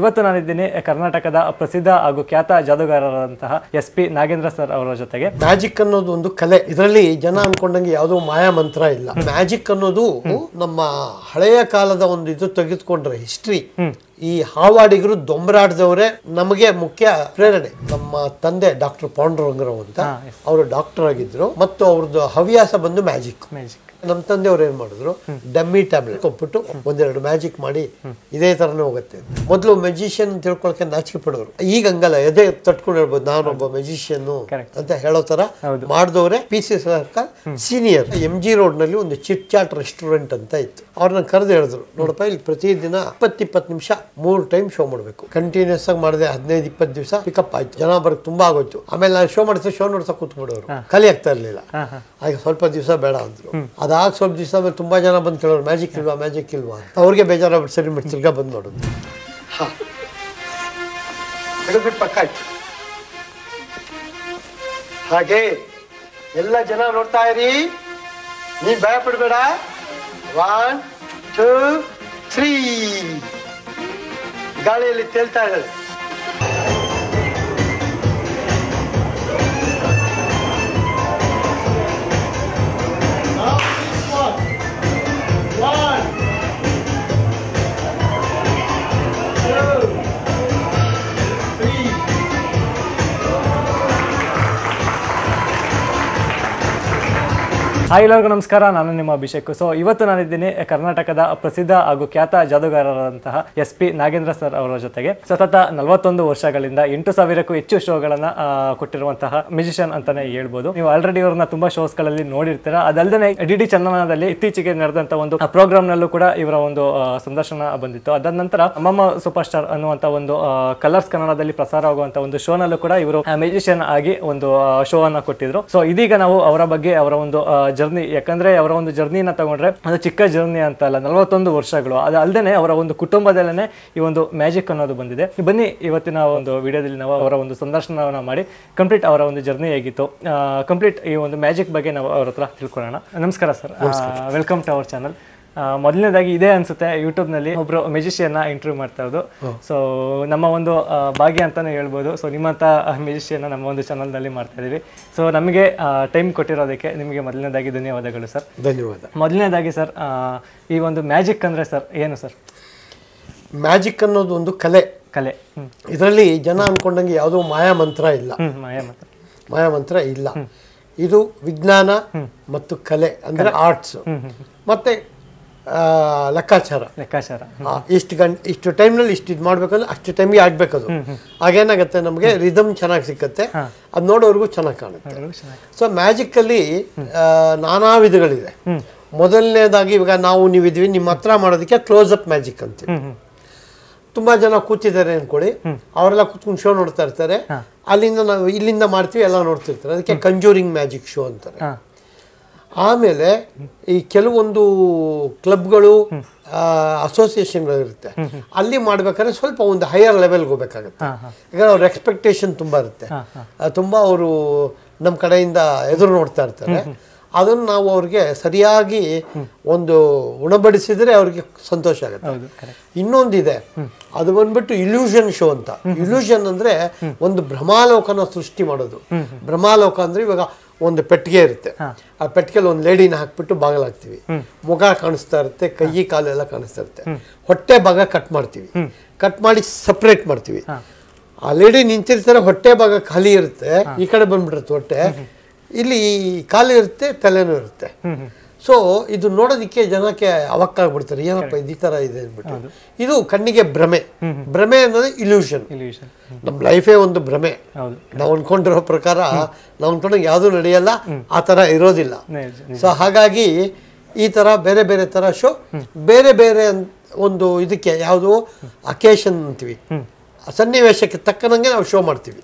ಇವತ್ತು ನಾನಿದ್ದೀನಿ ಕರ್ನಾಟಕದ ಪ್ರಸಿದ್ಧ ಹಾಗೂ ಖ್ಯಾತ ಜಾದೂಗಾರರಂತಹ ಎಸ್ ಪಿ ನಾಗೇಂದ್ರ ಸರ್ ಅವರ ಜೊತೆಗೆ ಮ್ಯಾಜಿಕ್ ಅನ್ನೋದು ಒಂದು ಕಲೆ ಇದರಲ್ಲಿ ಜನ ಅನ್ಕೊಂಡಂಗೆ ಯಾವುದೋ ಮಾಯಾ ಮಂತ್ರ ಇಲ್ಲ ಮ್ಯಾಜಿಕ್ ಅನ್ನೋದು ನಮ್ಮ ಹಳೆಯ ಕಾಲದ ಒಂದು ಇದು ತೆಗೆದುಕೊಂಡ್ರೆ ಹಿಸ್ಟ್ರಿ ಈ ಹಾವಾಡಿಗರು ದೊಂಬರಾಡ್ದವ್ರೆ ನಮಗೆ ಮುಖ್ಯ ಪ್ರೇರಣೆ ನಮ್ಮ ತಂದೆ ಡಾಕ್ಟರ್ ಪಾಂಡುರಂಗರವ್ ಅಂತ ಅವರು ಡಾಕ್ಟರ್ ಆಗಿದ್ರು ಮತ್ತು ಅವ್ರದ್ದು ಹವ್ಯಾಸ ಬಂದು ಮ್ಯಾಜಿಕ್ ಮ್ಯಾಜಿಕ್ ನಮ್ಮ ತಂದೆಯವರು ಏನು ಮಾಡಿದ್ರು ಡಮ್ಮಿ ಟ್ಯಾಬ್ಲೆಟ್ ಕೊಟ್ಬಿಟ್ಟು ಒಂದೆರಡು ಮ್ಯಾಜಿಕ್ ಮಾಡಿ ಇದೇ ಥರನೇ ಹೋಗುತ್ತೆ ಮೊದಲು ಮೆಜಿಷಿಯನ್ ತಿಳ್ಕೊಳಕ್ಕೆ ನಾಚಿಕೆ ಪಡೋರು ಈಗ ಹಂಗಲ್ಲ ಎದೆ ತಟ್ಕೊಂಡು ಹೇಳ್ಬೋದು ನಾನೊಬ್ಬ ಮೆಜಿಷಿಯನ್ನು ಅಂತ ಹೇಳೋ ಥರ ಮಾಡಿದವರೇ P C Sarkar senior M G ರೋಡ್ನಲ್ಲಿ ಒಂದು ಚಿಟ್ ಚಾಟ್ ರೆಸ್ಟೋರೆಂಟ್ ಅಂತ ಇತ್ತು ಅವ್ರನ್ನ ಕರೆದು ಹೇಳಿದ್ರು ನೋಡಪ್ಪ ಇಲ್ಲಿ ಪ್ರತಿದಿನ ಇಪ್ಪತ್ತಿಪ್ಪತ್ತು ನಿಮಿಷ ಮೂರು ಟೈಮ್ ಶೋ ಮಾಡಬೇಕು ಕಂಟಿನ್ಯೂಸ್ ಆಗಿ ಮಾಡಿದೆ ಹದಿನೈದು ಇಪ್ಪತ್ತು ದಿವಸ ಪಿಕಪ್ ಆಯ್ತು ಜನ ಬರಕ್ಕೆ ತುಂಬಾ ಆಗೋಯ್ತು ಆಮೇಲೆ ನಾನು ಶೋ ಮಾಡಿದ್ರೆ ಶೋ ನೋಡ್ತಾ ಕೂತ್ಕೊಂಡವರು ಖಾಲಿ ಆಗ್ತಾ ಇರಲಿಲ್ಲ ಹಾಗೆ ಸ್ವಲ್ಪ ದಿವಸ ಬೇಡ ಅಂದರು ಅದಾಗ ಸ್ವಲ್ಪ ದಿವಸ ಆಮೇಲೆ ತುಂಬ ಜನ ಬಂದು ಕೇಳೋರು ಮ್ಯಾಜಿಕ್ ಇಲ್ವಾ ಮ್ಯಾಜಿಕ್ ಇಲ್ವಾ ಅವ್ರಿಗೆ ಬೇಜಾರಾಗ್ಬಿಟ್ಟು ಸರಿ ಬಿಟ್ಟು ತಿರ್ಗಾ ಬಂದು ನೋಡೋದು ಪಕ್ಕ ಹಾಗೆ ಎಲ್ಲ ಜನ ನೋಡ್ತಾ ಇರಿ ನೀನ್ ಭಯ ಪಡ್ಬೇಡ ಒನ್ ಟೂ ತ್ರೀ ಗಾಳಿಯಲ್ಲಿ ತೇಳ್ತಾ ಇದ್ದಾರೆ ಹಾಯ್ ಎಲ್ಲರಿಗೂ ನಮಸ್ಕಾರ ನಾನು ನಿಮ್ಮ ಅಭಿಷೇಕ್ ಸೊ ಇವತ್ತು ನಾನಿದ್ದೀನಿ ಕರ್ನಾಟಕದ ಪ್ರಸಿದ್ಧ ಹಾಗೂ ಖ್ಯಾತ ಜಾದುಗಾರರಂತಹ ಎಸ್ ಪಿ ನಾಗೇಂದ್ರ ಸರ್ ಅವರ ಜೊತೆಗೆ ಸತತ ನಲವತ್ತೊಂದು ವರ್ಷಗಳಿಂದ ಎಂಟು ಸಾವಿರಕ್ಕೂ ಹೆಚ್ಚು ಶೋಗಳನ್ನ ಕೊಟ್ಟಿರುವಂತಹ ಮ್ಯೂಸಿಷಿಯನ್ ಅಂತಾನೆ ಹೇಳ್ಬೋದು ನೀವು ಆಲ್ರೆಡಿ ಇವರನ್ನ ತುಂಬಾ ಗಳಲ್ಲಿ ನೋಡಿರ್ತೀರ ಅದಲ್ಲದೆ ಡಿ ಡಿ ಚಂದನದಲ್ಲಿ ಇತ್ತೀಚೆಗೆ ನಡೆದಂತ ಒಂದು ಪ್ರೋಗ್ರಾಮ್ ನಲ್ಲೂ ಕೂಡ ಇವರ ಒಂದು ಸಂದರ್ಶನ ಬಂದಿತ್ತು ಅದಾದ ನಂತರ ಅಮ್ಮಮ್ಮ ಸೂಪರ್ ಸ್ಟಾರ್ ಅನ್ನುವಂತ ಒಂದು ಕಲರ್ಸ್ ಕನ್ನಡದಲ್ಲಿ ಆಗುವಂತ ಒಂದು ಶೋನಲ್ಲೂ ಕೂಡ ಇವರು ಮ್ಯೂಸಿಷಿಯನ್ ಆಗಿ ಒಂದು ಶೋ ಅನ್ನ ಕೊಟ್ಟಿದ್ರು ಸೊ ಇದೀಗ ನಾವು ಅವರ ಬಗ್ಗೆ ಅವರ ಒಂದು ಜರ್ನಿ ಯಾಕಂದ್ರೆ ಅವರ ಒಂದು ಜರ್ನಿನ ತಗೊಂಡ್ರೆ ಅದು ಚಿಕ್ಕ ಜರ್ನಿ ಅಂತ ಅಲ್ಲ ನಲವತ್ತೊಂದು ವರ್ಷಗಳು ಅದು ಅಲ್ಲದೆ ಅವರ ಒಂದು ಕುಟುಂಬದಲ್ಲೇ ಈ ಒಂದು ಮ್ಯಾಜಿಕ್ ಅನ್ನೋದು ಬಂದಿದೆ ಬನ್ನಿ ಇವತ್ತಿನ ಒಂದು ವಿಡಿಯೋದಲ್ಲಿ ನಾವು ಅವರ ಒಂದು ಸಂದರ್ಶನವನ್ನು ಮಾಡಿ ಕಂಪ್ಲೀಟ್ ಅವರ ಒಂದು ಜರ್ನಿ ಆಗಿತ್ತು ಕಂಪ್ಲೀಟ್ ಈ ಒಂದು ಮ್ಯಾಜಿಕ್ ಬಗ್ಗೆ ನಾವು ಅವರ ಹತ್ರ ತಿಳ್ಕೊಳ್ಳೋಣ ನಮಸ್ಕಾರ sir welcome to our channel ಮೊದಲನೇದಾಗಿ ಇದೇ ಅನ್ಸುತ್ತೆ ಯೂಟ್ಯೂಬ್ನಲ್ಲಿ ಒಬ್ಬರು ಮೆಜಿಷಿಯನ್ ಇಂಟರ್ವ್ಯೂ ಮಾಡ್ತಾ ಇರೋದು ಸೊ ನಮ್ಮ ಒಂದು ಭಾಗ್ಯ ಅಂತಾನೆ ಹೇಳ್ಬೋದು ಸೊ ನಿಮ್ಮಂತ ಮೆಜಿಷಿಯನ್ ನಮ್ಮ ಒಂದು ನಲ್ಲಿ ಮಾಡ್ತಾ ಇದೀವಿ ಸೊ ನಮಗೆ ಟೈಮ್ ಕೊಟ್ಟಿರೋದಕ್ಕೆ ನಿಮಗೆ ಮೊದಲನೇದಾಗಿ ಧನ್ಯವಾದಗಳು ಸರ್ ಧನ್ಯವಾದ ಮೊದಲನೇದಾಗಿ ಸರ್ ಈ ಒಂದು ಮ್ಯಾಜಿಕ್ ಅಂದ್ರೆ ಸರ್ ಏನು ಸರ್ ಮ್ಯಾಜಿಕ್ ಅನ್ನೋದು ಒಂದು ಕಲೆ ಕಲೆ ಇದರಲ್ಲಿ ಜನ ಅನ್ಕೊಂಡಂಗೆ ಯಾವುದೋ ಮಂತ್ರ ಇಲ್ಲ ಮಾಯಾ ಮಂತ್ರ ಇಲ್ಲ ಇದು ವಿಜ್ಞಾನ ಮತ್ತು ಕಲೆ ಅಂದರೆ ಆರ್ಟ್ಸ್ ಮತ್ತೆ ಲೆಕ್ಕಾಚಾರ ಲೆಕ್ಕಾಚಾರ ಇಷ್ಟು ಗಂಟೆ ಇಷ್ಟು ಟೈಮ್ನಲ್ಲಿ ಇಷ್ಟು ಇದು ಮಾಡ್ಬೇಕಂದ್ರೆ ಅಷ್ಟು ಟೈಮ್ಗೆ ಆಗಬೇಕದು ಹಾಗೇನಾಗುತ್ತೆ ನಮಗೆ ರಿದಮ್ ಚೆನ್ನಾಗಿ ಸಿಕ್ಕತ್ತೆ ಅದು ನೋಡೋರ್ಗು ಚೆನ್ನಾಗಿ ಕಾಣುತ್ತೆ ಸೊ ಮ್ಯಾಜಿಕಲ್ಲಿ ನಾನಾ ವಿಧಗಳಿದೆ ಮೊದಲನೇದಾಗಿ ಇವಾಗ ನಾವು ಇದ್ವಿ ನಿಮ್ಮ ಹತ್ರ ಮಾಡೋದಕ್ಕೆ ಕ್ಲೋಸ್ ಅಪ್ ಮ್ಯಾಜಿಕ್ ಅಂತೆ ತುಂಬ ಜನ ಕೂತಿದ್ದಾರೆ ಅಂದ್ಕೊಳ್ಳಿ ಅವರೆಲ್ಲ ಕೂತ್ಕೊಂಡು ಶೋ ನೋಡ್ತಾ ಇರ್ತಾರೆ ಅಲ್ಲಿಂದ ನಾವು ಇಲ್ಲಿಂದ ಮಾಡ್ತೀವಿ ಎಲ್ಲ ನೋಡ್ತಿರ್ತಾರೆ ಅದಕ್ಕೆ ಕಂಜೂರಿಂಗ್ ಮ್ಯಾಜಿಕ್ ಶೋ ಅಂತಾರೆ ಆಮೇಲೆ ಈ ಕೆಲವೊಂದು ಕ್ಲಬ್ಗಳು ಇರುತ್ತೆ ಅಲ್ಲಿ ಮಾಡ್ಬೇಕಾದ್ರೆ ಸ್ವಲ್ಪ ಒಂದು ಹೈಯರ್ ಲೆವೆಲ್ಗೆ ಹೋಗ್ಬೇಕಾಗುತ್ತೆ ಯಾಕಂದ್ರೆ ಅವ್ರ ಎಕ್ಸ್ಪೆಕ್ಟೇಷನ್ ತುಂಬ ಇರುತ್ತೆ ತುಂಬ ಅವರು ನಮ್ಮ ಕಡೆಯಿಂದ ಎದುರು ನೋಡ್ತಾ ಇರ್ತಾರೆ ಅದನ್ನು ನಾವು ಅವ್ರಿಗೆ ಸರಿಯಾಗಿ ಒಂದು ಉಣಬಡಿಸಿದರೆ ಅವ್ರಿಗೆ ಸಂತೋಷ ಆಗುತ್ತೆ ಇನ್ನೊಂದಿದೆ ಅದು ಬಂದ್ಬಿಟ್ಟು ಇಲ್ಯೂಷನ್ ಶೋ ಅಂತ ಇಲ್ಯೂಷನ್ ಅಂದರೆ ಒಂದು ಭ್ರಮಾಲೋಕನ ಸೃಷ್ಟಿ ಮಾಡೋದು ಭ್ರಮಾಲೋಕ ಅಂದರೆ ಇವಾಗ ಒಂದು ಪೆಟ್ಟಿಗೆ ಇರುತ್ತೆ ಆ ಪೆಟ್ಟಿಗೆಯಲ್ಲಿ ಒಂದು ಲೇಡಿನ ಹಾಕ್ಬಿಟ್ಟು ಬಾಗಲಾಗ್ತೀವಿ ಮುಖ ಕಾಣಿಸ್ತಾ ಇರುತ್ತೆ ಕೈ ಕಾಲೆಲ್ಲ ಕಾಣಿಸ್ತಾ ಇರುತ್ತೆ ಹೊಟ್ಟೆ ಭಾಗ ಕಟ್ ಮಾಡ್ತೀವಿ ಕಟ್ ಮಾಡಿ ಸಪ್ರೇಟ್ ಮಾಡ್ತೀವಿ ಆ ಲೇಡಿ ನಿಂತಿರ್ತಾರೆ ಹೊಟ್ಟೆ ಭಾಗ ಖಾಲಿ ಇರುತ್ತೆ ಈ ಕಡೆ ಬಂದ್ಬಿಡುತ್ತೆ ಹೊಟ್ಟೆ ಇಲ್ಲಿ ಕಾಲು ಇರುತ್ತೆ ತಲೆನೂ ಇರುತ್ತೆ ಸೊ ಇದು ನೋಡೋದಕ್ಕೆ ಜನಕ್ಕೆ ಅವಕ್ಕಾಗ್ಬಿಡ್ತಾರೆ ಏನಪ್ಪ ಇದು ಈ ಥರ ಇದೆ ಅಂದ್ಬಿಟ್ಟು ಇದು ಕಣ್ಣಿಗೆ ಭ್ರಮೆ ಭ್ರಮೆ ಅನ್ನೋದು ಇಲ್ಯೂಷನ್ ನಮ್ಮ ಲೈಫೇ ಒಂದು ಭ್ರಮೆ ನಾವು ಅನ್ಕೊಂಡಿರೋ ಪ್ರಕಾರ ನಾವು ಅನ್ಕೊಂಡಾಗ ಯಾವುದೂ ನಡೆಯಲ್ಲ ಆ ಥರ ಇರೋದಿಲ್ಲ ಸೊ ಹಾಗಾಗಿ ಈ ಥರ ಬೇರೆ ಬೇರೆ ಥರ ಶೋ ಬೇರೆ ಬೇರೆ ಒಂದು ಇದಕ್ಕೆ ಯಾವುದು ಅಕೇಶನ್ ಅಂತೀವಿ ಸನ್ನಿವೇಶಕ್ಕೆ ತಕ್ಕನಂಗೆ ನಾವು ಶೋ ಮಾಡ್ತೀವಿ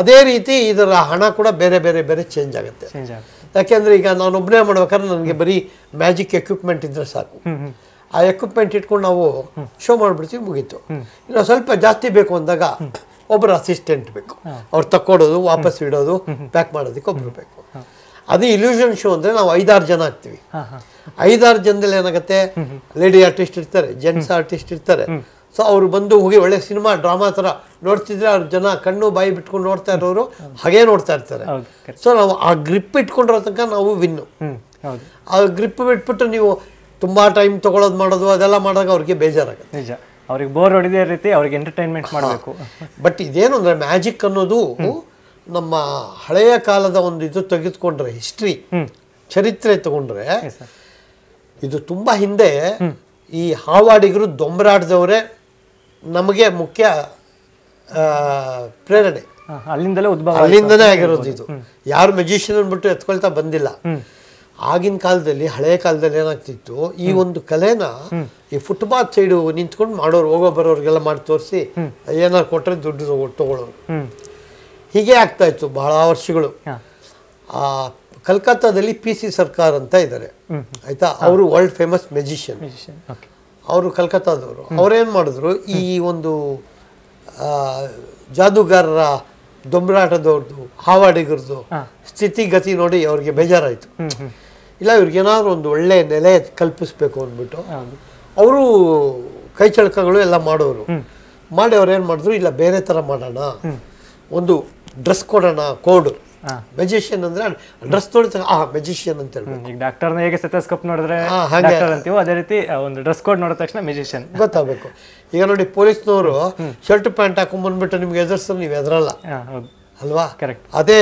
ಅದೇ ರೀತಿ ಇದರ ಹಣ ಕೂಡ ಬೇರೆ ಬೇರೆ ಬೇರೆ ಚೇಂಜ್ ಆಗುತ್ತೆ ಯಾಕೆಂದ್ರೆ ಈಗ ನಾನು ಒಬ್ಬನೇ ಮಾಡ್ಬೇಕಾದ್ರೆ ನನಗೆ ಬರೀ ಮ್ಯಾಜಿಕ್ ಎಕ್ವಿಪ್ಮೆಂಟ್ ಇದ್ದರೆ ಸಾಕು ಆ ಎಕ್ವಿಪ್ಮೆಂಟ್ ಇಟ್ಕೊಂಡು ನಾವು ಶೋ ಮಾಡಿಬಿಡ್ತೀವಿ ಮುಗೀತು ಇನ್ನು ಸ್ವಲ್ಪ ಜಾಸ್ತಿ ಬೇಕು ಅಂದಾಗ ಒಬ್ಬರು ಅಸಿಸ್ಟೆಂಟ್ ಬೇಕು ಅವ್ರು ತಕ್ಕೊಡೋದು ವಾಪಸ್ ಇಡೋದು ಪ್ಯಾಕ್ ಮಾಡೋದಕ್ಕೆ ಒಬ್ಬರು ಬೇಕು ಅದೇ ಇಲ್ಯೂಷನ್ ಶೋ ಅಂದರೆ ನಾವು ಐದಾರು ಜನ ಆಗ್ತೀವಿ ಐದಾರು ಜನದಲ್ಲಿ ಏನಾಗುತ್ತೆ ಲೇಡಿ ಆರ್ಟಿಸ್ಟ್ ಇರ್ತಾರೆ ಜೆಂಟ್ಸ್ ಆರ್ಟಿಸ್ಟ್ ಇರ್ತಾರೆ ಸೊ ಅವರು ಬಂದು ಹೋಗಿ ಒಳ್ಳೆ ಸಿನಿಮಾ ಡ್ರಾಮಾ ಥರ ನೋಡ್ತಿದ್ರೆ ಅವ್ರ ಜನ ಕಣ್ಣು ಬಾಯಿ ಬಿಟ್ಕೊಂಡು ನೋಡ್ತಾ ಇರೋರು ಹಾಗೆ ನೋಡ್ತಾ ಇರ್ತಾರೆ ಸೊ ನಾವು ಆ ಗ್ರಿಪ್ ಇಟ್ಕೊಂಡಿರೋ ತನಕ ನಾವು ವಿನ್ನು ಆ ಗ್ರಿಪ್ ಬಿಟ್ಬಿಟ್ಟು ನೀವು ತುಂಬ ಟೈಮ್ ತೊಗೊಳೋದು ಮಾಡೋದು ಅದೆಲ್ಲ ಮಾಡಿದಾಗ ಅವ್ರಿಗೆ ಬೇಜಾರಾಗುತ್ತೆ ನಿಜ ಅವ್ರಿಗೆ ಬೋರ್ ಹೊಡೆದೇ ರೀತಿ ಅವ್ರಿಗೆ ಎಂಟರ್ಟೈನ್ಮೆಂಟ್ ಮಾಡಬೇಕು ಬಟ್ ಇದೇನು ಅಂದರೆ ಮ್ಯಾಜಿಕ್ ಅನ್ನೋದು ನಮ್ಮ ಹಳೆಯ ಕಾಲದ ಒಂದು ಇದು ತೆಗೆದುಕೊಂಡ್ರೆ ಹಿಸ್ಟ್ರಿ ಚರಿತ್ರೆ ತಗೊಂಡ್ರೆ ಇದು ತುಂಬ ಹಿಂದೆ ಈ ಹಾವಾಡಿಗರು ದೊಂಬರಾಟದವರೇ ನಮಗೆ ಮುಖ್ಯ ಪ್ರೇರಣೆ ಅಲ್ಲಿಂದಲೇ ಉದ್ಭವ ಅಲ್ಲಿಂದನೇ ಆಗಿರೋದು ಇದು ಯಾರು ಮೆಜಿಷಿಯನ್ ಅನ್ಬಿಟ್ಟು ಎತ್ಕೊಳ್ತಾ ಬಂದಿಲ್ಲ ಆಗಿನ ಕಾಲದಲ್ಲಿ ಹಳೆಯ ಕಾಲದಲ್ಲಿ ಏನಾಗ್ತಿತ್ತು ಈ ಒಂದು ಕಲೆನ ಈ ಫುಟ್ಬಾಲ್ ಸೈಡು ನಿಂತ್ಕೊಂಡು ಮಾಡೋರು ಹೋಗೋ ಬರೋರಿಗೆಲ್ಲ ಮಾಡಿ ತೋರಿಸಿ ಏನಾರು ಕೊಟ್ಟರೆ ದುಡ್ಡು ತಗೊಳ್ಳೋರು ಹೀಗೆ ಆಗ್ತಾ ಇತ್ತು ಬಹಳ ವರ್ಷಗಳು ಆ ಕಲ್ಕತ್ತಾದಲ್ಲಿ ಪಿ ಸಿ ಸರ್ಕಾರ್ ಅಂತ ಇದ್ದಾರೆ ಆಯ್ತಾ ಅವರು ವರ್ಲ್ಡ್ ಫೇಮಸ್ ಮೆಜಿಷಿಯನ್ ಅವರು ಕಲ್ಕತ್ತಾದವರು ಅವರೇನು ಮಾಡಿದ್ರು ಈ ಒಂದು ಜಾದೂಗಾರರ ದೊಂಬರಾಟದವ್ರದ್ದು ಹಾವಾಡಿಗರದ್ದು ಸ್ಥಿತಿಗತಿ ನೋಡಿ ಅವ್ರಿಗೆ ಬೇಜಾರಾಯಿತು ಇಲ್ಲ ಇವ್ರಿಗೇನಾದ್ರೂ ಒಂದು ಒಳ್ಳೆ ನೆಲೆ ಕಲ್ಪಿಸ್ಬೇಕು ಅಂದ್ಬಿಟ್ಟು ಅವರು ಕೈ ಚಳಕಗಳು ಎಲ್ಲ ಮಾಡೋರು ಮಾಡಿ ಅವ್ರು ಏನು ಮಾಡಿದ್ರು ಇಲ್ಲ ಬೇರೆ ಥರ ಮಾಡೋಣ ಒಂದು ಡ್ರೆಸ್ ಕೊಡೋಣ ಕೋಡು ಮೆಜಿಷಿಯನ್ ಅಂದ್ರೆ ಡ್ರೆಸ್ ನೋಡಿ ಆ ಮೆಜಿಷಿಯನ್ ಅಂತ ಹೇಳ್ಬೇಕು ಈಗ ಡಾಕ್ಟರ್ನ ಹೇಗೆ ಸೆತಸ್ಕೋಪ್ ನೋಡಿದ್ರೆ ಡಾಕ್ಟರ್ ಅಂತೀವೋ ಅದೇ ರೀತಿ ಒಂದು ಡ್ರೆಸ್ ಕೋಡ್ ನೋಡಿದ ತಕ್ಷಣ ಮೆಜಿಷಿಯನ್ ಗೊತ್ತಾಗಬೇಕು ಈಗ ನೋಡಿ ಪೊಲೀಸ್ನವರು ಶರ್ಟ್ ಪ್ಯಾಂಟ್ ಹಾಕೊಂಡ್ ಬಂದ್ಬಿಟ್ಟು ನಿಮ್ಗೆ ಎದುರಿಸಿದ್ರೆ ನೀವು ಎದುರಲ್ಲ ಅಲ್ವಾ ಕರೆಕ್ಟ್ ಅದೇ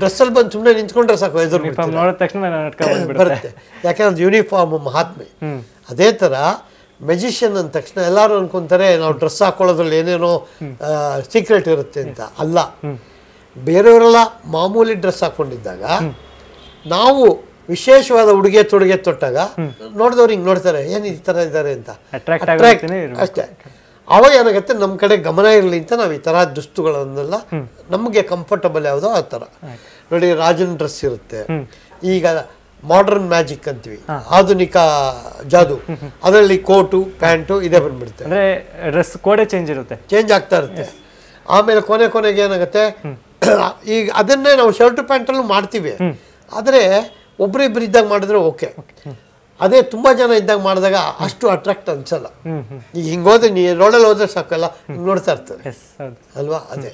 ಡ್ರೆಸ್ ಅಲ್ಲಿ ಬಂದು ಸುಮ್ಮನೆ ನಿಂತ್ಕೊಂಡ್ರೆ ಸಾಕು ಎದುರು ನೋಡಿದ ತಕ್ಷಣ ಬರುತ್ತೆ ಯಾಕಂದ್ರೆ ಯೂನಿಫಾರ್ಮ್ ಮಹಾತ್ಮೆ ಅದೇ ತರ ಮೆಜಿಷಿಯನ್ ಅಂದ ತಕ್ಷಣ ಎಲ್ಲರೂ ಅನ್ಕೊಂತಾರೆ ನಾವು ಡ್ರೆಸ್ ಹಾಕೊಳ್ಳೋದ್ರಲ್ಲಿ ಏನೇನೋ ಸೀಕ್ರೆಟ್ ಇರುತ್ತೆ ಅಂತ ಅಲ್ಲ ಬೇರೆಯವರೆಲ್ಲ ಮಾಮೂಲಿ ಡ್ರೆಸ್ ಹಾಕೊಂಡಿದ್ದಾಗ ನಾವು ವಿಶೇಷವಾದ ಉಡುಗೆ ತೊಡುಗೆ ತೊಟ್ಟಾಗ ನೋಡಿದವ್ರು ಹಿಂಗೆ ನೋಡ್ತಾರೆ ಏನು ಈ ಥರ ಇದ್ದಾರೆ ಅಂತ ಅಷ್ಟೇ ಅವಾಗ ಏನಾಗುತ್ತೆ ನಮ್ಮ ಕಡೆ ಗಮನ ಇರಲಿ ಅಂತ ನಾವು ಈ ಥರ ದುಸ್ತುಗಳನ್ನೆಲ್ಲ ನಮಗೆ ಕಂಫರ್ಟಬಲ್ ಯಾವುದೋ ಆ ಥರ ನೋಡಿ ರಾಜನ್ ಡ್ರೆಸ್ ಇರುತ್ತೆ ಈಗ ಮಾಡರ್ನ್ ಮ್ಯಾಜಿಕ್ ಅಂತೀವಿ ಆಧುನಿಕ ಜಾದು ಅದರಲ್ಲಿ ಕೋಟು ಪ್ಯಾಂಟು ಇದೇ ಬಂದ್ಬಿಡುತ್ತೆ ಡ್ರೆಸ್ ಕೋಡೆ ಚೇಂಜ್ ಇರುತ್ತೆ ಚೇಂಜ್ ಆಗ್ತಾ ಇರುತ್ತೆ ಆಮೇಲೆ ಕೊನೆ ಕೊನೆಗೆ ಏನಾಗುತ್ತೆ ಈಗ ಅದನ್ನೇ ನಾವು ಶರ್ಟ್ ಪ್ಯಾಂಟಲ್ಲೂ ಮಾಡ್ತೀವಿ ಆದರೆ ಒಬ್ಬರಿಬ್ಬರು ಇದ್ದಾಗ ಮಾಡಿದ್ರೆ ಓಕೆ ಅದೇ ತುಂಬ ಜನ ಇದ್ದಾಗ ಮಾಡಿದಾಗ ಅಷ್ಟು ಅಟ್ರಾಕ್ಟ್ ಅನ್ಸಲ್ಲ ಈಗ ಹಿಂಗೆ ಹೋದ್ರೆ ನೀ ರೋಡಲ್ಲಿ ಹೋದ್ರೆ ಸಾಕಲ್ಲ ನೋಡ್ತಾ ಇರ್ತದೆ ಅಲ್ವಾ ಅದೇ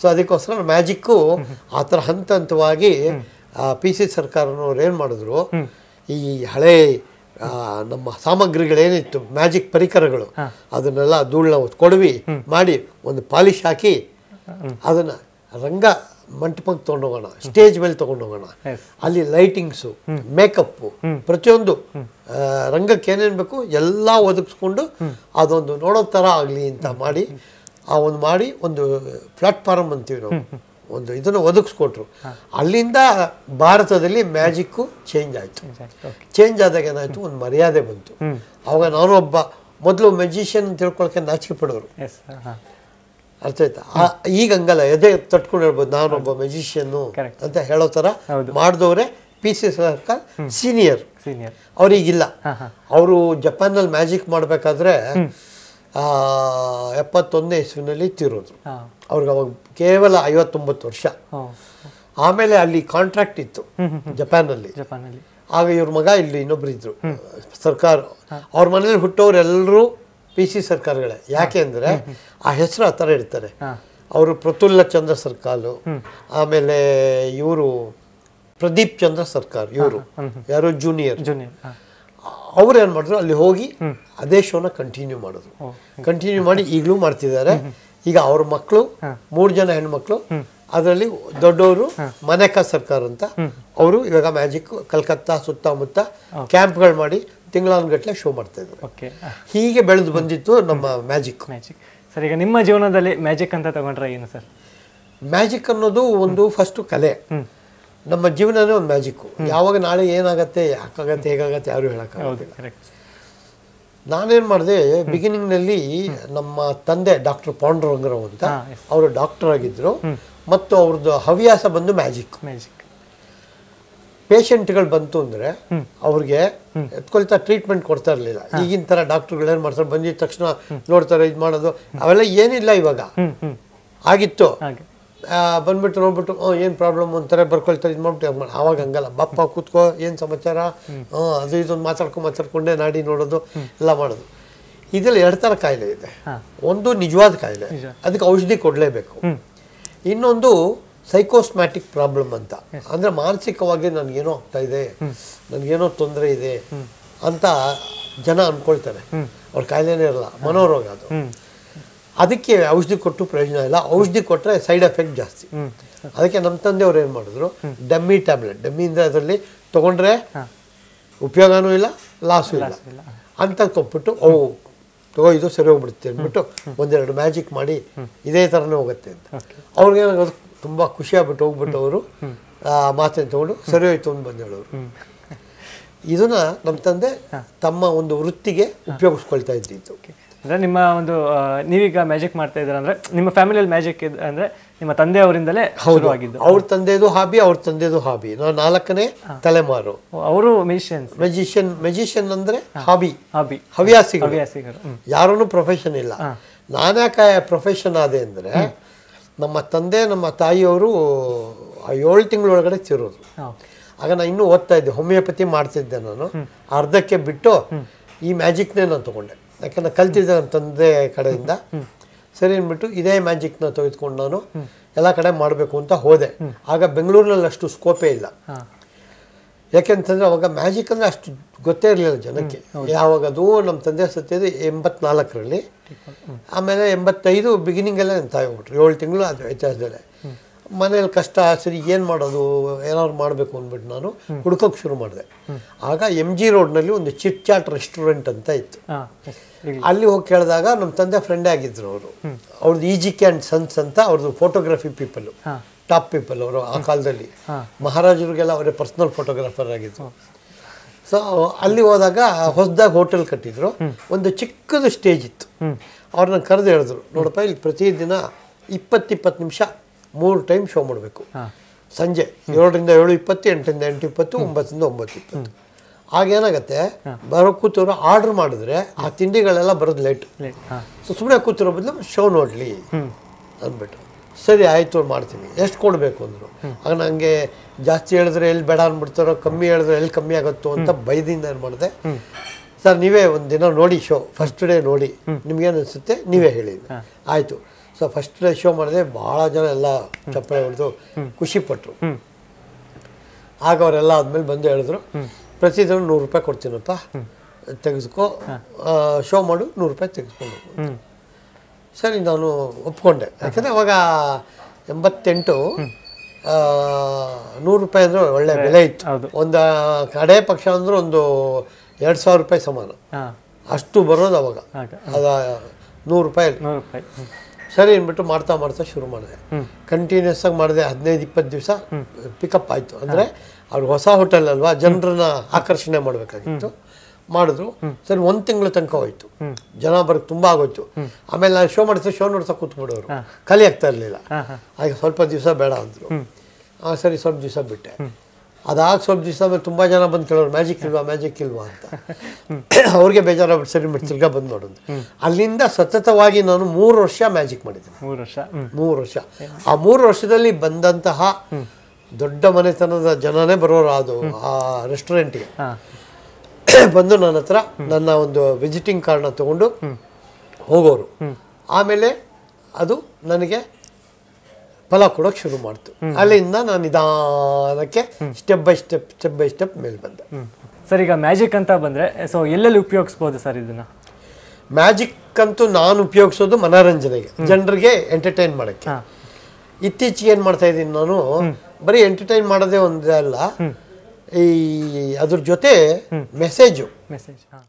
ಸೊ ಅದಕ್ಕೋಸ್ಕರ ಮ್ಯಾಜಿಕ್ಕು ಆ ಥರ ಹಂತ ಹಂತವಾಗಿ ಪಿ ಸಿ ಸರ್ಕಾರನವ್ರು ಏನು ಮಾಡಿದ್ರು ಈ ಹಳೆ ನಮ್ಮ ಸಾಮಗ್ರಿಗಳೇನಿತ್ತು ಮ್ಯಾಜಿಕ್ ಪರಿಕರಗಳು ಅದನ್ನೆಲ್ಲ ಧೂಳನ್ನ ಕೊಡವಿ ಮಾಡಿ ಒಂದು ಪಾಲಿಶ್ ಹಾಕಿ ಅದನ್ನು ರಂಗ ಮಂಟಪಕ್ಕೆ ತೊಗೊಂಡೋಗೋಣ ಸ್ಟೇಜ್ ಮೇಲೆ ತೊಗೊಂಡೋಗೋಣ ಅಲ್ಲಿ ಲೈಟಿಂಗ್ಸು ಮೇಕಪ್ಪು ಪ್ರತಿಯೊಂದು ರಂಗಕ್ಕೆ ಏನೇನು ಬೇಕು ಎಲ್ಲ ಒದಗಿಸ್ಕೊಂಡು ಅದೊಂದು ನೋಡೋ ಥರ ಆಗಲಿ ಅಂತ ಮಾಡಿ ಆ ಒಂದು ಮಾಡಿ ಒಂದು ಪ್ಲಾಟ್ಫಾರ್ಮ್ ಅಂತೀವಿ ನಾವು ಒಂದು ಇದನ್ನು ಒದಗಿಸ್ಕೊಟ್ರು ಅಲ್ಲಿಂದ ಭಾರತದಲ್ಲಿ ಮ್ಯಾಜಿಕ್ಕು ಚೇಂಜ್ ಆಯಿತು ಚೇಂಜ್ ಆದಾಗ ಏನಾಯಿತು ಒಂದು ಮರ್ಯಾದೆ ಬಂತು ಅವಾಗ ನಾನೊಬ್ಬ ಮೊದಲು ಮೆಜಿಷಿಯನ್ ತಿಳ್ಕೊಳಕ್ಕೆ ನಾಚಿಕೆ ಪಡೋರು ಅರ್ಥ ಆಯ್ತಾ ಈಗ ಹಂಗಲ್ಲ ಎದೆ ತಟ್ಕೊಂಡು ಹೇಳ್ಬೋದು ನಾನೊಬ್ಬ ಮೆಜಿಷಿಯನ್ನು ಅಂತ ಹೇಳೋ ಥರ ಮಾಡಿದವ್ರೆ P C Sarkar senior senior ಅವ್ರಿಗಿಲ್ಲ ಅವರು ಜಪಾನ್ನಲ್ಲಿ ಮ್ಯಾಜಿಕ್ ಮಾಡಬೇಕಾದ್ರೆ ಎಪ್ಪತ್ತೊಂದನೇ ಇಸ್ವಿನಲ್ಲಿ ತೀರೋದು ಅವ್ರಿಗೆ ಅವಾಗ ಕೇವಲ ಐವತ್ತೊಂಬತ್ತು ವರ್ಷ ಆಮೇಲೆ ಅಲ್ಲಿ ಕಾಂಟ್ರಾಕ್ಟ್ ಇತ್ತು ಜಪಾನಲ್ಲಿ ಆಗ ಇವ್ರ ಮಗ ಇಲ್ಲಿ ಇನ್ನೊಬ್ರು ಇದ್ರು ಸರ್ಕಾರ ಅವ್ರ ಮನೇಲಿ ಹುಟ್ಟೋರೆಲ್ಲರೂ ಪಿ ಸಿ ಸರ್ಕಾರಗಳೇ ಯಾಕೆ ಅಂದರೆ ಆ ಹೆಸರು ಆ ಥರ ಇಡ್ತಾರೆ ಅವರು ಪ್ರತುಲ್ಲ ಚಂದ್ರ ಸರ್ಕಾಲು ಆಮೇಲೆ ಇವರು ಪ್ರದೀಪ್ ಚಂದ್ರ ಸರ್ಕಾರ್ ಇವರು ಯಾರೋ ಜೂನಿಯರ್ ಜೂನಿಯರ್ ಅವ್ರು ಏನು ಮಾಡಿದ್ರು ಅಲ್ಲಿ ಹೋಗಿ ಅದೇ ಶೋನ ಕಂಟಿನ್ಯೂ ಮಾಡಿದ್ರು ಕಂಟಿನ್ಯೂ ಮಾಡಿ ಈಗಲೂ ಮಾಡ್ತಿದ್ದಾರೆ ಈಗ ಅವ್ರ ಮಕ್ಕಳು ಮೂರು ಜನ ಹೆಣ್ಮಕ್ಳು ಅದರಲ್ಲಿ ದೊಡ್ಡವರು ಮನೆಕ ಸರ್ಕಾರ ಅಂತ ಅವರು ಇವಾಗ ಮ್ಯಾಜಿಕ್ ಕಲ್ಕತ್ತಾ ಸುತ್ತಮುತ್ತ ಕ್ಯಾಂಪ್ಗಳು ಮಾಡಿ ತಿಂಗಳಾನುಗಟ್ಟಲೆ ಶೋ ಮಾಡ್ತಾ ಇದ್ದಾರೆ ಓಕೆ ಹೀಗೆ ಬೆಳೆದು ಬಂದಿತ್ತು ನಮ್ಮ ಮ್ಯಾಜಿಕ್ ಮ್ಯಾಜಿಕ್ ಸರ್ ಈಗ ನಿಮ್ಮ ಜೀವನದಲ್ಲಿ ಮ್ಯಾಜಿಕ್ ಅಂತ ತಗೊಂಡ್ರೆ ಏನು ಸರ್ ಮ್ಯಾಜಿಕ್ ಅನ್ನೋದು ಒಂದು ಫಸ್ಟ್ ಕಲೆ ನಮ್ಮ ಜೀವನನೇ ಒಂದು ಮ್ಯಾಜಿಕ್ ಯಾವಾಗ ನಾಳೆ ಏನಾಗತ್ತೆ ಯಾಕಾಗತ್ತೆ ಹೇಗಾಗತ್ತೆ ಯಾರು ಹೇಳೋಕ್ಕಾಗೋದಿಲ್ಲ ನಾನೇನು ಮಾಡಿದೆ ಬಿಗಿನಿಂಗ್ನಲ್ಲಿ ನಮ್ಮ ತಂದೆ ಡಾಕ್ಟರ್ ಪಾಂಡ್ರಂಗರವ್ ಅಂತ ಅವರು ಡಾಕ್ಟರ್ ಆಗಿದ್ರು ಮತ್ತು ಅವ್ರದ್ದು ಹವ್ಯಾಸ ಬಂದು ಮ್ಯಾಜಿಕ್ ಮ್ಯಾಜಿಕ್ ಪೇಷಂಟ್ಗಳು ಬಂತು ಅಂದರೆ ಅವ್ರಿಗೆ ಎತ್ಕೊಳ್ತಾ ಟ್ರೀಟ್ಮೆಂಟ್ ಕೊಡ್ತಾ ಇರಲಿಲ್ಲ ಈಗಿನ ಥರ ಡಾಕ್ಟ್ರುಗಳು ಏನು ಮಾಡ್ತಾರೆ ಬಂದಿದ ತಕ್ಷಣ ನೋಡ್ತಾರೆ ಇದು ಮಾಡೋದು ಅವೆಲ್ಲ ಏನಿಲ್ಲ ಇವಾಗ ಆಗಿತ್ತು ಬಂದ್ಬಿಟ್ಟು ನೋಡ್ಬಿಟ್ಟು ಏನು ಪ್ರಾಬ್ಲಮ್ ಅಂತಾರೆ ಬರ್ಕೊಳ್ತಾರೆ ಇದು ಮಾಡ್ಬಿಟ್ಟು ಅವಾಗ ಹಂಗಲ್ಲ ಬಪ್ಪ ಕೂತ್ಕೋ ಏನು ಸಮಾಚಾರ ಅದು ಇದೊಂದು ಮಾತಾಡ್ಕೊಂಡು ಮಾತಾಡ್ಕೊಂಡೆ ನಾಡಿ ನೋಡೋದು ಎಲ್ಲ ಮಾಡೋದು ಇದರಲ್ಲಿ ಎರಡು ಥರ ಕಾಯಿಲೆ ಇದೆ ಒಂದು ನಿಜವಾದ ಕಾಯಿಲೆ ಅದಕ್ಕೆ ಔಷಧಿ ಕೊಡಲೇಬೇಕು ಇನ್ನೊಂದು ಸೈಕೋಸ್ಮ್ಯಾಟಿಕ್ ಪ್ರಾಬ್ಲಮ್ ಅಂತ ಅಂದರೆ ಮಾನಸಿಕವಾಗಿ ನನಗೇನೋ ಆಗ್ತಾ ಇದೆ ನನಗೇನೋ ತೊಂದರೆ ಇದೆ ಅಂತ ಜನ ಅಂದ್ಕೊಳ್ತಾರೆ ಅವ್ರ ಕಾಯಿಲೆನೇ ಇರಲ್ಲ ಮನೋರೋಗ ಅದು ಅದಕ್ಕೆ ಔಷಧಿ ಕೊಟ್ಟು ಪ್ರಯೋಜನ ಇಲ್ಲ ಔಷಧಿ ಕೊಟ್ಟರೆ ಸೈಡ್ ಎಫೆಕ್ಟ್ ಜಾಸ್ತಿ ಅದಕ್ಕೆ ನಮ್ಮ ತಂದೆಯವ್ರು ಏನು ಮಾಡಿದ್ರು ಡಮ್ಮಿ ಟ್ಯಾಬ್ಲೆಟ್ ಡಮ್ಮಿಯಿಂದ ಅದರಲ್ಲಿ ತೊಗೊಂಡ್ರೆ ಉಪಯೋಗನೂ ಇಲ್ಲ ಲಾಸು ಇಲ್ಲ ಅಂತ ಕೊಟ್ಬಿಟ್ಟು ಅವು ತಗೋ ಇದು ಸರಿ ಹೋಗ್ಬಿಡುತ್ತೆ ಅಂದ್ಬಿಟ್ಟು ಒಂದೆರಡು ಮ್ಯಾಜಿಕ್ ಮಾಡಿ ಇದೇ ಥರನೇ ಹೋಗುತ್ತೆ ಅಂತ ಅವ್ರಿಗೆ ತುಂಬ ಖುಷಿಯಾಗ್ಬಿಟ್ಟು ಹೋಗ್ಬಿಟ್ಟು ಅವರು ಆ ಮಾತನ್ನು ತೊಗೊಂಡು ಸರಿ ಹೋಯ್ತು ಅಂತ ಬಂದು ಹೇಳೋರು ಇದನ್ನ ನಮ್ಮ ತಂದೆ ತಮ್ಮ ಒಂದು ವೃತ್ತಿಗೆ ಉಪಯೋಗಿಸ್ಕೊಳ್ತಾ ಇದ್ದಿತ್ತು ಅಂದರೆ ನಿಮ್ಮ ಒಂದು ನೀವೀಗ ಮ್ಯಾಜಿಕ್ ಮಾಡ್ತಾ ಇದ್ದೀರ ಅಂದರೆ ನಿಮ್ಮ ಫ್ಯಾಮಿಲಿಯಲ್ಲಿ ಮ್ಯಾಜಿಕ್ ಇದೆ ಅಂದರೆ ನಿಮ್ಮ ತಂದೆ ಅವರಿಂದಲೇ ಹೌದು ಆಗಿದ್ದು ಅವ್ರ ತಂದೆದು ಹಾಬಿ ಅವ್ರ ತಂದೆದು ಹಾಬಿ ನಾವು ನಾಲ್ಕನೇ ತಲೆಮಾರು ಅವರು ಮೆಜಿಷಿಯನ್ಸ್ ಮೆಜಿಷಿಯನ್ ಮೆಜಿಷಿಯನ್ ಅಂದರೆ ಹಾಬಿ ಹಾಬಿ ಹವ್ಯಾಸಿಗಳು ಹವ್ಯಾಸಿಗಳು ಯಾರೂ ಪ್ರೊಫೆಷನ್ ಇಲ್ಲ ನಾನಾಕ ಪ್ರೊಫೆಷನ್ ಆದೆ ಅಂದರೆ ನಮ್ಮ ತಂದೆ ನಮ್ಮ ತಾಯಿಯವರು ಏಳು ಏಳು ತಿಂಗಳೊಳಗಡೆ ಚಿರೋದು ಆಗ ನಾನು ಇನ್ನೂ ಓದ್ತಾ ಇದ್ದೆ ಹೋಮಿಯೋಪತಿ ಮಾಡ್ತಿದ್ದೆ ನಾನು ಅರ್ಧಕ್ಕೆ ಬಿಟ್ಟು ಈ ಮ್ಯಾಜಿಕ್ನೇ ನಾನು ತೊಗೊಂಡೆ ಯಾಕಂದ್ರೆ ಕಲ್ತಿದ್ದೆ ನನ್ನ ತಂದೆ ಕಡೆಯಿಂದ ಸರಿ ಅಂದ್ಬಿಟ್ಟು ಇದೇ ಮ್ಯಾಜಿಕ್ನ ತೆಗೆದುಕೊಂಡು ನಾನು ಎಲ್ಲ ಕಡೆ ಮಾಡಬೇಕು ಅಂತ ಹೋದೆ ಆಗ ಬೆಂಗಳೂರಿನಲ್ಲಿ ಅಷ್ಟು ಸ್ಕೋಪೇ ಇಲ್ಲ ಯಾಕೆಂತಂದರೆ ಅವಾಗ ಮ್ಯಾಜಿಕ್ ಅಂದರೆ ಅಷ್ಟು ಗೊತ್ತೇ ಇರಲಿಲ್ಲ ಜನಕ್ಕೆ ಯಾವಾಗ ಅದು ನಮ್ಮ ತಂದೆ ಸತ್ತಿದ್ದು ಎಂಬತ್ನಾಲ್ಕರಲ್ಲಿ ಆಮೇಲೆ ಎಂಬತ್ತೈದು ಬಿಗಿನಿಂಗಲ್ಲೇ ನನ್ನ ತಾಯಿ ಹೋಗ್ಬಿಟ್ರು ಏಳು ತಿಂಗಳು ಅದು ವ್ಯತ್ಯಾಸದಲ್ಲೇ ಮನೇಲಿ ಕಷ್ಟ ಸರಿ ಏನು ಮಾಡೋದು ಏನಾದ್ರು ಮಾಡಬೇಕು ಅಂದ್ಬಿಟ್ಟು ನಾನು ಹುಡ್ಕೋಕ್ಕೆ ಶುರು ಮಾಡಿದೆ ಆಗ ಎಮ್ ಜಿ ರೋಡ್ನಲ್ಲಿ ಒಂದು ಚಿಟ್ ಚಾಟ್ ರೆಸ್ಟೋರೆಂಟ್ ಅಂತ ಇತ್ತು ಅಲ್ಲಿ ಹೋಗಿ ಕೇಳಿದಾಗ ನಮ್ಮ ತಂದೆ ಫ್ರೆಂಡೇ ಆಗಿದ್ರು ಅವರು ಅವ್ರದ್ದು ಈಜಿ ಕ್ಯಾಂಡ್ ಸನ್ಸ್ ಅಂತ ಅವ್ರದ್ದು ಫೋಟೋಗ್ರಫಿ ಪೀಪಲ್ಲು ಟಾಪ್ ಪೀಪಲ್ ಅವರು ಆ ಕಾಲದಲ್ಲಿ ಮಹಾರಾಜರಿಗೆಲ್ಲ ಅವರೇ ಪರ್ಸ್ನಲ್ ಫೋಟೋಗ್ರಾಫರ್ ಆಗಿದ್ದರು ಸೊ ಅಲ್ಲಿ ಹೋದಾಗ ಹೊಸದಾಗಿ ಹೋಟೆಲ್ ಕಟ್ಟಿದ್ರು ಒಂದು ಚಿಕ್ಕದು ಸ್ಟೇಜ್ ಇತ್ತು ಅವ್ರನ್ನ ಕರೆದು ಹೇಳಿದ್ರು ನೋಡಪ್ಪ ಇಲ್ಲಿ ಪ್ರತಿದಿನ ಇಪ್ಪತ್ತಿಪ್ಪತ್ತು ನಿಮಿಷ ಮೂರು ಟೈಮ್ ಶೋ ಮಾಡಬೇಕು ಸಂಜೆ ಏಳರಿಂದ ಏಳು ಇಪ್ಪತ್ತು ಎಂಟರಿಂದ ಎಂಟು ಇಪ್ಪತ್ತು ಒಂಬತ್ತರಿಂದ ಒಂಬತ್ತು ಇಪ್ಪತ್ತು ಆಗೇನಾಗತ್ತೆ ಬರೋ ಕೂತರು ಆರ್ಡ್ರ್ ಮಾಡಿದ್ರೆ ಆ ತಿಂಡಿಗಳೆಲ್ಲ ಬರೋದು ಲೇಟ್ ಸೊ ಸುಮ್ಮನೆ ಕೂತಿರೋ ಬದಲು ಶೋ ನೋಡಲಿ ಅಂದ್ಬಿಟ್ಟು ಸರಿ ಆಯಿತು ಮಾಡ್ತೀನಿ ಎಷ್ಟು ಕೊಡಬೇಕು ಅಂದರು ಆಗ ನನಗೆ ಜಾಸ್ತಿ ಹೇಳಿದ್ರೆ ಎಲ್ಲಿ ಬೇಡ ಅಂದ್ಬಿಡ್ತಾರೋ ಕಮ್ಮಿ ಹೇಳಿದ್ರೆ ಎಲ್ಲಿ ಕಮ್ಮಿ ಆಗುತ್ತೋ ಅಂತ ಬೈದಿಂದ ಏನು ಮಾಡಿದೆ ಸರ್ ನೀವೇ ಒಂದು ದಿನ ನೋಡಿ ಶೋ ಫಸ್ಟ್ ಡೇ ನೋಡಿ ನಿಮ್ಗೇನು ಅನಿಸುತ್ತೆ ನೀವೇ ಹೇಳಿ ಆಯಿತು ಸೊ ಫಸ್ಟ್ ಡೇ ಶೋ ಮಾಡಿದೆ ಭಾಳ ಜನ ಎಲ್ಲ ಚಪ್ಪಳೆ ಹೊಡೆದು ಖುಷಿಪಟ್ಟರು ಆಗ ಅವರೆಲ್ಲ ಆದಮೇಲೆ ಬಂದು ಹೇಳಿದ್ರು ಪ್ರತಿದಿನ ನೂರು ರೂಪಾಯಿ ಕೊಡ್ತೀನಪ್ಪ ತೆಗೆದುಕೋ ಶೋ ಮಾಡು ನೂರು ರೂಪಾಯಿ ತೆಗೆಸ್ಕೊಂಡು ಸರಿ ನಾನು ಒಪ್ಕೊಂಡೆ ಯಾಕಂದರೆ ಅವಾಗ ಎಂಬತ್ತೆಂಟು ನೂರು ರೂಪಾಯಿ ಅಂದರೆ ಒಳ್ಳೆ ಬೆಲೆ ಇತ್ತು ಒಂದು ಕಡೆ ಪಕ್ಷ ಅಂದ್ರೆ ಒಂದು ಎರಡು ಸಾವಿರ ರೂಪಾಯಿ ಸಮಾನ ಅಷ್ಟು ಬರೋದು ಅವಾಗ ಅದ ನೂರು ರೂಪಾಯಿ ಸರಿ ಅಂದ್ಬಿಟ್ಟು ಮಾಡ್ತಾ ಮಾಡ್ತಾ ಶುರು ಮಾಡಿದೆ ಕಂಟಿನ್ಯೂಸ್ ಆಗಿ ಮಾಡಿದೆ ಹದಿನೈದು ಇಪ್ಪತ್ತು ದಿವಸ ಪಿಕಪ್ ಆಯಿತು ಅಂದರೆ ಅವ್ರಿಗೆ ಹೊಸ ಹೋಟೆಲ್ ಅಲ್ವಾ ಜನರನ್ನ ಆಕರ್ಷಣೆ ಮಾಡಬೇಕಾಗಿತ್ತು ಮಾಡಿದ್ರು ಸರಿ ಒಂದು ತಿಂಗಳ ತನಕ ಹೋಯ್ತು ಜನ ಬರೋಕ್ಕೆ ತುಂಬ ಆಗೋಯ್ತು ಆಮೇಲೆ ನಾನು ಶೋ ಮಾಡಿದ್ರೆ ಶೋ ನೋಡ್ತಾ ಕೂತ್ಬಿಡೋರು ಖಾಲಿ ಆಗ್ತಾ ಇರಲಿಲ್ಲ ಹಾಗೆ ಸ್ವಲ್ಪ ದಿವಸ ಬೇಡ ಅಂದರು ಸರಿ ಸ್ವಲ್ಪ ದಿವಸ ಬಿಟ್ಟೆ ಅದಾದ ಸ್ವಲ್ಪ ದಿವಸ ಆಮೇಲೆ ತುಂಬ ಜನ ಬಂದು ಕೇಳೋರು ಮ್ಯಾಜಿಕ್ ಇಲ್ವಾ ಮ್ಯಾಜಿಕ್ ಇಲ್ವಾ ಅಂತ ಅವ್ರಿಗೆ ಬೇಜಾರಾಗಿ ಸರಿ ಮಿಟ್ ತಿರ್ಗಾ ಬಂದು ನೋಡೋದು ಅಲ್ಲಿಂದ ಸತತವಾಗಿ ನಾನು ಮೂರು ವರ್ಷ ಮ್ಯಾಜಿಕ್ ಮಾಡಿದ್ದೀನಿ ಮೂರು ವರ್ಷ ಮೂರು ವರ್ಷ ಆ ಮೂರು ವರ್ಷದಲ್ಲಿ ಬಂದಂತಹ ದೊಡ್ಡ ಮನೆತನದ ಜನನೇ ಬರೋರು ಅದು ಆ ರೆಸ್ಟೋರೆಂಟ್ಗೆ ಬಂದು ನನ್ನ ಹತ್ರ ನನ್ನ ಒಂದು ವಿಸಿಟಿಂಗ್ ಕಾರ್ಡ್ನ ತಗೊಂಡು ಹೋಗೋರು ಆಮೇಲೆ ಅದು ನನಗೆ ಫಲ ಕೊಡೋಕೆ ಶುರು ಮಾಡ್ತು ಅಲ್ಲಿಂದ ನಾನು ನಿಧಾನಕ್ಕೆ step by step step by step ಮೇಲೆ ಬಂದೆ ಸರ್ ಈಗ ಮ್ಯಾಜಿಕ್ ಅಂತ ಬಂದರೆ ಸೊ ಎಲ್ಲೆಲ್ಲಿ ಉಪಯೋಗಿಸ್ಬೋದು ಸರ್ ಇದನ್ನು ಮ್ಯಾಜಿಕ್ ಅಂತೂ ನಾನು ಉಪಯೋಗಿಸೋದು ಮನೋರಂಜನೆಗೆ ಜನರಿಗೆ ಎಂಟರ್ಟೈನ್ ಮಾಡೋಕ್ಕೆ ಇತ್ತೀಚೆಗೆ ಏನು ಮಾಡ್ತಾ ಇದ್ದೀನಿ ನಾನು ಬರೀ ಎಂಟರ್ಟೈನ್ ಮಾಡೋದೇ ಒಂದೇ ಅಲ್ಲ ಈ ಅದ್ರ ಜೊತೆ ಮೆಸೇಜು ಮೆಸೇಜ್